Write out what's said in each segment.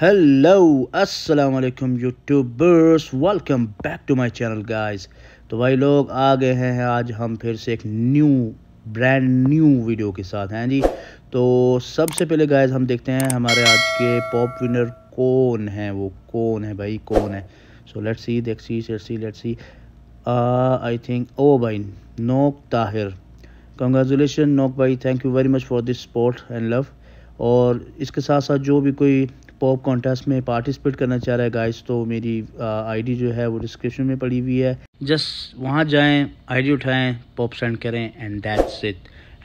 hello अस्सलाम वालेकुम YouTubers welcome back to my channel guys तो भाई लोग आ गए हैं आज हम फिर से एक न्यू ब्रांड न्यू वीडियो के साथ हैं जी तो सबसे पहले गाइस हम देखते हैं हमारे आज के पॉप विनर कौन है वो कौन है भाई कौन है सो लेट्स सी देख see let see let's see I think ओ भाई नोक ताहिर कंग्रेचुलेशन नोक भाई thank you very much for this support and love और इसके साथ साथ जो भी कोई पॉप कॉन्टेस्ट में पार्टिसिपेट करना चाह रहा है गाइस तो मेरी आईडी जो है वो डिस्क्रिप्शन में पड़ी हुई है जस्ट वहाँ जाएं आईडी उठाएं पॉप सेंड करें and that's it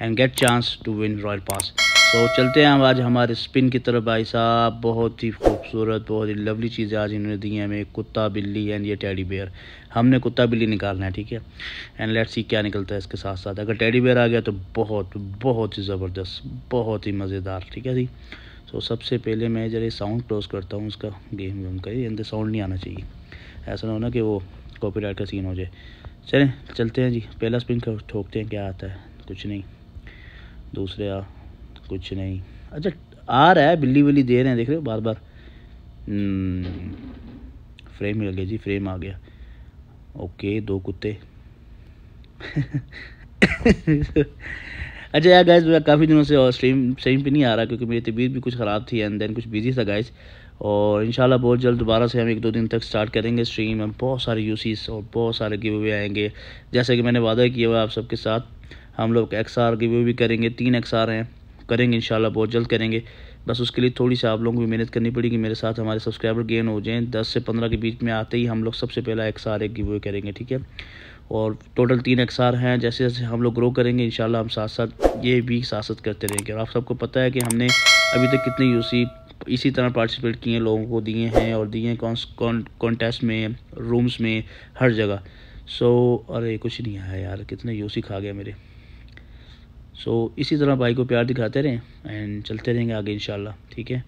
and get chance to win royal pass तो चलते हैं हम आज हमारे स्पिन की तरफ भाई साहब बहुत ही खूबसूरत बहुत ही लवली चीज़ें आज इन्होंने दी हैं हमें कुत्ता बिल्ली एंड ये टेडी बेयर हमने कुत्ता बिल्ली निकालना है ठीक है एंड लेट्स सी क्या निकलता है इसके साथ साथ अगर टेडी बेयर आ गया तो बहुत बहुत ही ज़बरदस्त बहुत ही मज़ेदार ठीक है जी सो तो so, सबसे पहले मैं जरा साउंड क्लोज करता हूँ उसका गेम वेम का ही अंदर साउंड नहीं आना चाहिए ऐसा ना हो ना कि वो कॉपीराइट का सीन हो जाए चलें चलते हैं जी पहला स्पिन ठोकते हैं क्या आता है कुछ नहीं दूसरे आ कुछ नहीं अच्छा आ रहा है बिल्ली बिल्ली दे रहे हैं देख रहे हो बार बार फ्रेम मिल गया जी फ्रेम आ गया ओके दो कुत्ते अच्छा यार गैस काफ़ी दिनों से और स्ट्रीम स्ट्रीम पे नहीं आ रहा क्योंकि मेरी तबीयत भी कुछ ख़राब थी एंड देन कुछ बिजी था गैस और इन बहुत जल्द दोबारा से हम एक दो दिन तक स्टार्ट करेंगे स्ट्रीम हम बहुत सारे यूसीस और बहुत सारे गिव आएंगे जैसे कि मैंने वादा किया हुआ आप सबके साथ हम लोग एक्स आर गिव भी करेंगे तीन एक्स आर हैं करेंगे इन बहुत जल्द करेंगे बस उसके लिए थोड़ी सी आप लोगों को भी मेहनत करनी पड़ेगी मेरे साथ हमारे सब्सक्राइबर गेन हो जाएँ दस से पंद्रह के बीच में आते ही हम लोग सबसे पहला एक्स आर एक गिव करेंगे ठीक है और टोटल तीन अक्सार हैं जैसे जैसे हम लोग ग्रो करेंगे इन हम साथ साथ ये भी साथ साथ करते रहेंगे और आप सबको पता है कि हमने अभी तक कितने यूसी इसी तरह पार्टिसिपेट किए हैं लोगों को दिए हैं और दिए कौन कौन कॉन्टेस्ट में रूम्स में हर जगह सो so, अरे कुछ नहीं आया यार कितने यूसी खा गया मेरे सो so, इसी तरह भाई को प्यार दिखाते रहें एंड चलते रहेंगे आगे इन ठीक है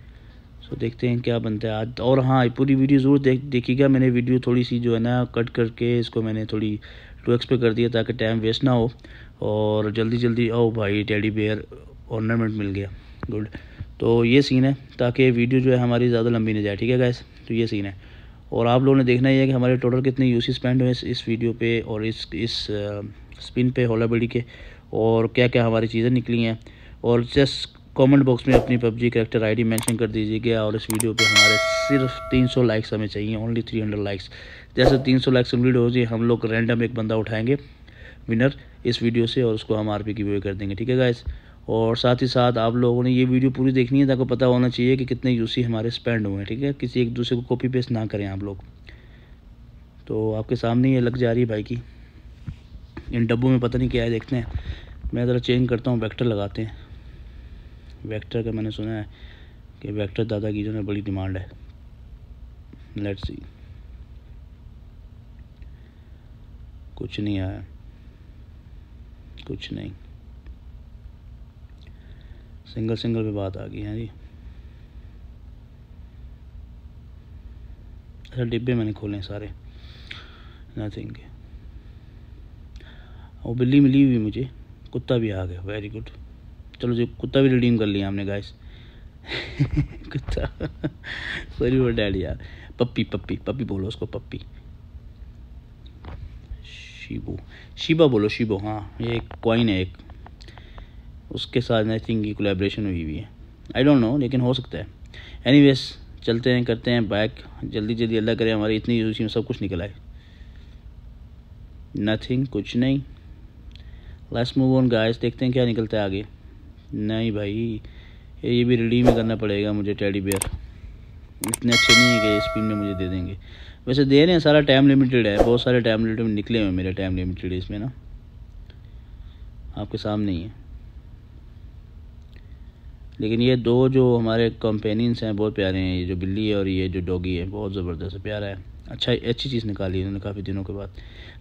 सो so, देखते हैं क्या बनता है आज और हाँ पूरी वीडियो ज़रूर देख देखिएगा मैंने वीडियो थोड़ी सी जो है ना कट करके इसको मैंने थोड़ी टू एक्स पे कर दिया ताकि टाइम वेस्ट ना हो और जल्दी जल्दी आओ भाई टेडी बेयर ऑर्नामेंट मिल गया गुड तो ये सीन है ताकि वीडियो जो है हमारी ज़्यादा लंबी नहीं जाए ठीक है गैस तो ये सीन है और आप लोगों ने देखना ही है कि हमारे टोटल कितने यूसी स्पेंड हुए इस, इस वीडियो पे और इस इस स्पिन uh, पे होला बड़ी के और क्या क्या हमारी चीज़ें निकली हैं और जस्ट कमेंट बॉक्स में अपनी पबजी करेक्टर आईडी मेंशन कर दीजिएगा और इस वीडियो पे हमारे सिर्फ 300 लाइक्स हमें चाहिए ओनली 300 लाइक्स जैसे 300 लाइक्स कम्प्लीट हो जाए हम लोग रैंडम एक बंदा उठाएंगे विनर इस वीडियो से और उसको हम आर पी की वे कर देंगे ठीक है गाइस और साथ ही साथ आप लोगों ने ये वीडियो पूरी देखनी है ताकि पता होना चाहिए कि कितने यूसी हमारे स्पेंड हुए हैं ठीक है किसी एक दूसरे को कॉपी पेस्ट ना करें आप लोग तो आपके सामने ये लग जा रही है भाई की इन डब्बों में पता नहीं क्या है देखते हैं मैं ज़रा चेंज करता हूँ वैक्टर लगाते हैं वेक्टर का मैंने सुना है कि वेक्टर जो है बड़ी डिमांड है लेट्स सी कुछ नहीं आया कुछ नहीं सिंगल सिंगल पे बात आ गई है जी अच्छा डिब्बे मैंने खोले सारे नथिंग और बिल्ली मिली हुई मुझे कुत्ता भी आ गया वेरी गुड चलो जी कुत्ता भी रिडीम कर लिया हमने गाइस कुत्ता सॉरी फॉर डैड यार पप्पी पप्पी पप्पी बोलो उसको पप्पी शिबो शिबा बोलो शिबो हाँ ये एक क्वाइन है एक उसके साथ आई थिंक ये कोलेब्रेशन हुई हुई है आई डोंट नो लेकिन हो सकता है एनी चलते हैं करते हैं बैक जल्दी जल्दी अल्लाह करे हमारी इतनी उसी में सब कुछ निकला है नथिंग कुछ नहीं लेट्स मूव ऑन गाइस देखते हैं क्या निकलता है आगे नहीं भाई ये भी रेडी में करना पड़ेगा मुझे टेडी बेयर इतने अच्छे नहीं है कि स्पिन में मुझे दे देंगे वैसे दे रहे हैं सारा टाइम लिमिटेड है बहुत सारे टाइम लिमिटेड निकले हुए मेरे टाइम लिमिटेड इसमें ना आपके सामने ही है लेकिन ये दो जो हमारे कंपेनियंस हैं बहुत प्यारे हैं ये जो बिल्ली है और ये जो डॉगी है बहुत ज़बरदस्त प्यारा है अच्छा अच्छी चीज़ निकाली इन्होंने काफ़ी दिनों के बाद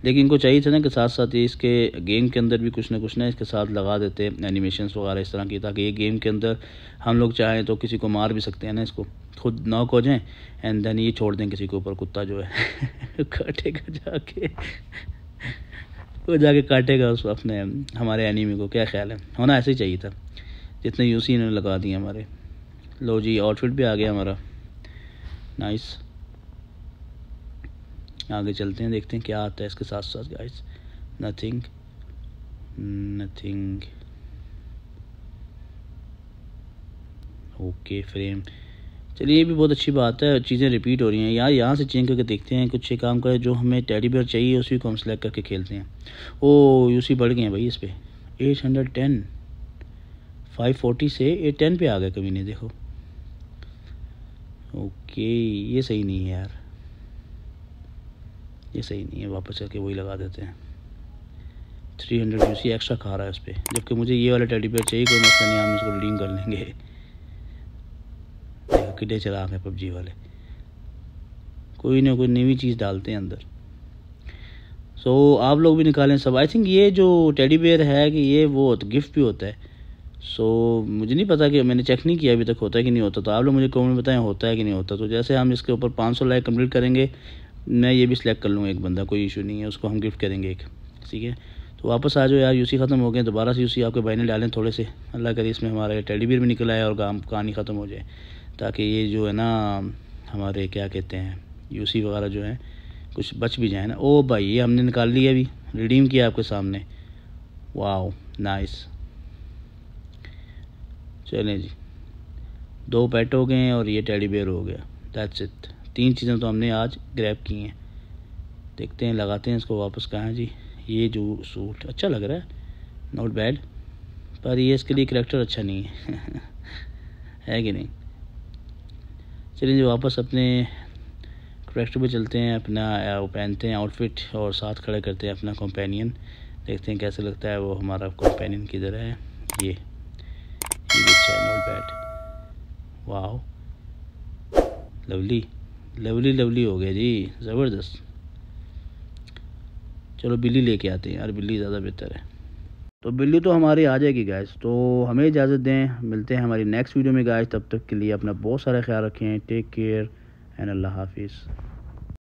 लेकिन इनको चाहिए था ना कि साथ साथ ही इसके गेम के अंदर भी कुछ ना कुछ ना इसके साथ लगा देते एनिमेशन वगैरह इस तरह की ताकि ये गेम के अंदर हम लोग चाहें तो किसी को मार भी सकते हैं ना इसको खुद नॉक हो जाएं एंड देन ये छोड़ दें किसी के ऊपर कुत्ता जो है काटेगा जाके वो जाके काटेगा उस अपने हमारे एनिमी को क्या ख्याल है होना ऐसे ही चाहिए था जितने यूसी इन्होंने लगा दिए हमारे लो जी आउटफिट भी आ गया हमारा नाइस आगे चलते हैं देखते हैं क्या आता है इसके साथ साथ guys nothing nothing okay frame चलिए ये भी बहुत अच्छी बात है चीज़ें रिपीट हो रही हैं यार यहाँ से चेंज करके देखते हैं कुछ काम करे जो हमें टेडी बेयर चाहिए उसी को हम सेलेक्ट करके खेलते हैं ओ यूसी बढ़ गए हैं भाई इस पर eight hundred ten five forty से एट टेन पर आ गए कभी नहीं देखो ओके ये सही नहीं है यार ये सही नहीं है वापस करके वही लगा देते हैं three hundred U C extra खा रहा है उस पर जबकि मुझे ये वाला टेडी पेयर चाहिए कोई मसला नहीं हम इसको लिंक कर लेंगे किडे चला गए पबजी वाले कोई ना कोई नई चीज़ डालते हैं अंदर सो so, आप लोग भी निकालें सब आई थिंक ये जो टेडी बेयर है कि ये वो गिफ्ट भी होता है सो so, मुझे नहीं पता कि मैंने चेक नहीं किया अभी तक होता है कि नहीं होता तो आप लोग मुझे कमेंट बताएं होता है कि नहीं होता तो जैसे हम इसके ऊपर 500 लाइक कंप्लीट करेंगे मैं ये भी सिलेक्ट कर लूँगा एक बंदा कोई इशू नहीं है उसको हम गिफ्ट करेंगे एक ठीक है तो वापस आ जाओ यार यूसी ख़त्म हो गए दोबारा से यूसी आपके भाई ने डालें थोड़े से अल्लाह करे इसमें हमारा टेडी बियर भी निकल आए और काम कहानी ख़त्म हो जाए ताकि ये जो है ना हमारे क्या कहते हैं यूसी वगैरह जो है कुछ बच भी जाए ना ओ भाई ये हमने निकाल लिया अभी रिडीम किया आपके सामने वाओ नाइस चलें जी दो पेट हो गए और ये टेडी बियर हो गया दैट्स इट तीन चीज़ें तो हमने आज ग्रैब की हैं देखते हैं लगाते हैं इसको वापस कहाँ जी ये जो सूट अच्छा लग रहा है नॉट बैड पर ये इसके लिए करेक्टर अच्छा नहीं है है कि नहीं चलिए जी वापस अपने करेक्टर पे चलते हैं अपना वो पहनते हैं आउटफिट और साथ खड़े करते हैं अपना कंपेनियन देखते हैं कैसे लगता है वो हमारा कंपेनियन किधर है ये ये अच्छा है नॉट बैड वाह लवली लवली लवली हो गया जी ज़बरदस्त चलो बिल्ली लेके आते हैं यार बिल्ली ज़्यादा बेहतर है तो बिल्ली तो हमारी आ जाएगी गाइस तो हमें इजाज़त दें मिलते हैं हमारी नेक्स्ट वीडियो में गाइस तब तक के लिए अपना बहुत सारा ख्याल रखें टेक केयर एंड अल्लाह हाफिज़